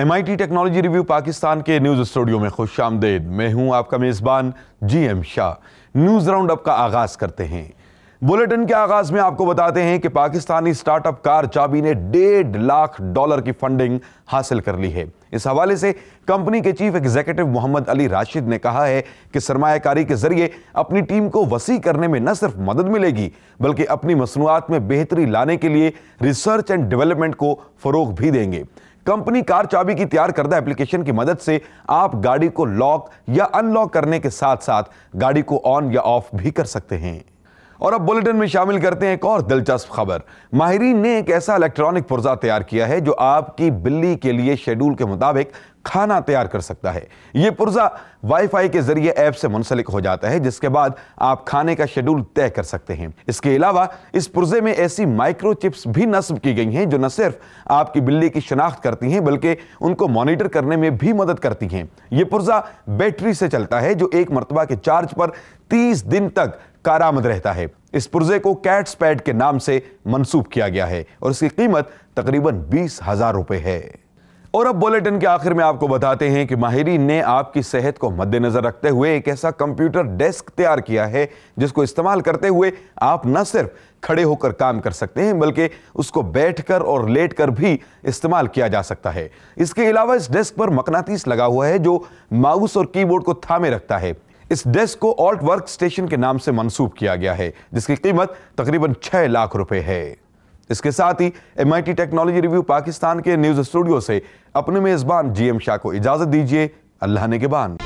M I T technology review Pakistan کے news studio میں خوش آمدید میں ہوں آپ کا میزبان G M Shah news round up کا آغاز کرتے ہیں کے آغاز میں آپ کو بتاتے ہیں کہ پاکستانی سٹارٹ اپ کار چابی نے ڈیڑھ لاکھ ڈالر کی فنڈنگ حاصل کر لی ہے اس حوالے سے کمپنی کے چیف ایگزیکٹو محمد علی راشد نے کہا ہے کہ سرمایہ کاری کے ذریعے اپنی ٹیم کو وسیع کرنے میں نہ صرف مدد ملے گی بلکہ اپنی مصنوعات میں بہتری لانے کے لیے ریسرچ اینڈ ڈیولپمنٹ کو فروغ بھی دیں گے کمپنی کار چابی کی تیار کردہ اپلیکیشن کی مدد سے آپ گاڑی کو لاک یا ان لاک کرنے کے ساتھ ساتھ گاڑی کو آن یا آف بھی کر سکتے ہیں اور اب بلٹن میں شامل کرتے ہیں ایک اور دلچسپ خبر ماہرین نے ایک ایسا الیکٹرانک پرزا تیار کیا ہے جو آپ کی بلی کے لیے شیڈول کے مطابق کھانا تیار کر سکتا ہے یہ پرزا وائی فائی کے ذریعے ایپ سے منسلک ہو جاتا ہے جس کے بعد آپ کھانے کا شیڈول طے کر سکتے ہیں اس کے علاوہ اس پرزے میں ایسی مائکرو چپس بھی نصب کی گئی ہیں جو نہ صرف آپ کی بلی کی شناخت کرتی ہیں بلکہ ان کو مانیٹر کرنے میں بھی مدد کرتی ہیں یہ پرزہ بیٹری سے چلتا ہے جو ایک مرتبہ کے چارج پر تیس دن تک کارآمد رہتا ہے اس پرزے کو کیٹس پیڈ کے نام سے منصوب کیا گیا ہے اور اس کی قیمت تقریباً بیس ہزار روپے ہے اور اب بولیٹن کے آخر میں آپ کو بتاتے ہیں کہ ماہرین نے آپ کی صحت کو مد نظر رکھتے ہوئے ایک ایسا کمپیوٹر ڈیسک تیار کیا ہے جس کو استعمال کرتے ہوئے آپ نہ صرف کھڑے ہو کر کام کر سکتے ہیں بلکہ اس کو بیٹھ کر اور لیٹ کر بھی استعمال کیا جا سکتا ہے اس کے علاوہ اس ڈیسک پر مقناطیس لگا ہوا ہے جو ماؤس اور کی بورڈ کو تھامے رکھتا ہے اس ڈیسک کو آلٹ ورک سٹیشن کے نام سے منصوب کیا گیا ہے جس کی قیمت تقریباً چھ لاکھ روپے ہے اس کے ساتھ ہی M I T technology review Pakistan کے نیوز اسٹوڈیو سے اپنے میزبان جی ایم شاہ کو اجازت دیجیے اللہ نے کے بان